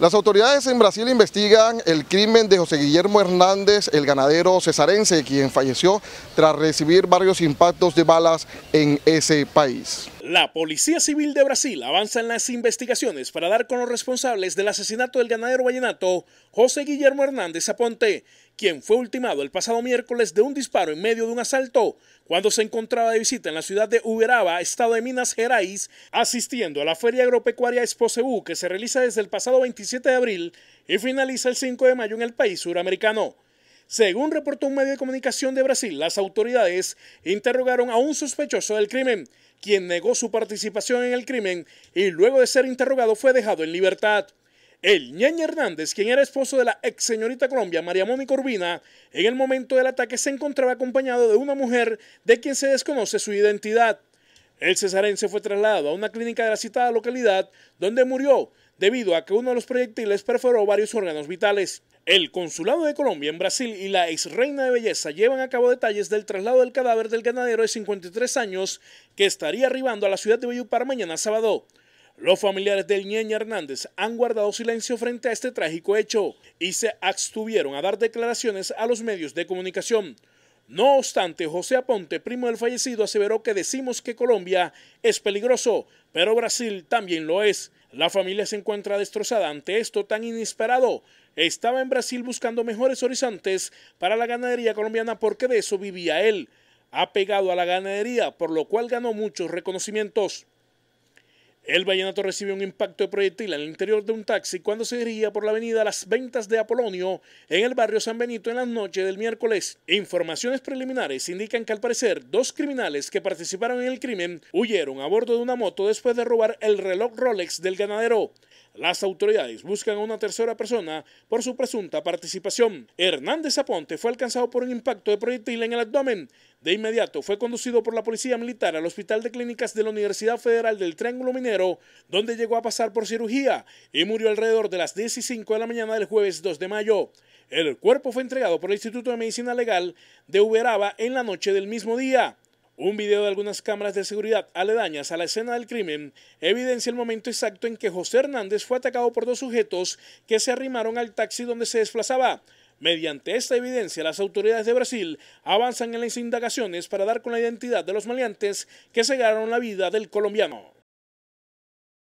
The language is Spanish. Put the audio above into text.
Las autoridades en Brasil investigan el crimen de José Guillermo Hernández, el ganadero cesarense, quien falleció tras recibir varios impactos de balas en ese país. La Policía Civil de Brasil avanza en las investigaciones para dar con los responsables del asesinato del ganadero vallenato José Guillermo Hernández Aponte, quien fue ultimado el pasado miércoles de un disparo en medio de un asalto cuando se encontraba de visita en la ciudad de Uberaba, estado de Minas Gerais, asistiendo a la Feria Agropecuaria Exposeú que se realiza desde el pasado 27 de abril y finaliza el 5 de mayo en el país suramericano. Según reportó un medio de comunicación de Brasil, las autoridades interrogaron a un sospechoso del crimen, quien negó su participación en el crimen y luego de ser interrogado fue dejado en libertad. El Ñeñe Hernández, quien era esposo de la ex señorita Colombia María Mónica Urbina, en el momento del ataque se encontraba acompañado de una mujer de quien se desconoce su identidad. El cesarense fue trasladado a una clínica de la citada localidad, donde murió debido a que uno de los proyectiles perforó varios órganos vitales. El Consulado de Colombia en Brasil y la ex reina de belleza llevan a cabo detalles del traslado del cadáver del ganadero de 53 años que estaría arribando a la ciudad de para mañana sábado. Los familiares del Ñeña Hernández han guardado silencio frente a este trágico hecho y se abstuvieron a dar declaraciones a los medios de comunicación. No obstante, José Aponte, primo del fallecido, aseveró que decimos que Colombia es peligroso, pero Brasil también lo es. La familia se encuentra destrozada ante esto tan inesperado. Estaba en Brasil buscando mejores horizontes para la ganadería colombiana porque de eso vivía él. Apegado a la ganadería, por lo cual ganó muchos reconocimientos. El vallenato recibió un impacto de proyectil en el interior de un taxi cuando se dirigía por la avenida Las Ventas de Apolonio en el barrio San Benito en la noche del miércoles. Informaciones preliminares indican que al parecer dos criminales que participaron en el crimen huyeron a bordo de una moto después de robar el reloj Rolex del ganadero. Las autoridades buscan a una tercera persona por su presunta participación. Hernández Aponte fue alcanzado por un impacto de proyectil en el abdomen. De inmediato fue conducido por la policía militar al Hospital de Clínicas de la Universidad Federal del Triángulo Minero, donde llegó a pasar por cirugía y murió alrededor de las 15 de la mañana del jueves 2 de mayo. El cuerpo fue entregado por el Instituto de Medicina Legal de Uberaba en la noche del mismo día. Un video de algunas cámaras de seguridad aledañas a la escena del crimen evidencia el momento exacto en que José Hernández fue atacado por dos sujetos que se arrimaron al taxi donde se desplazaba. Mediante esta evidencia, las autoridades de Brasil avanzan en las indagaciones para dar con la identidad de los maleantes que cegaron la vida del colombiano.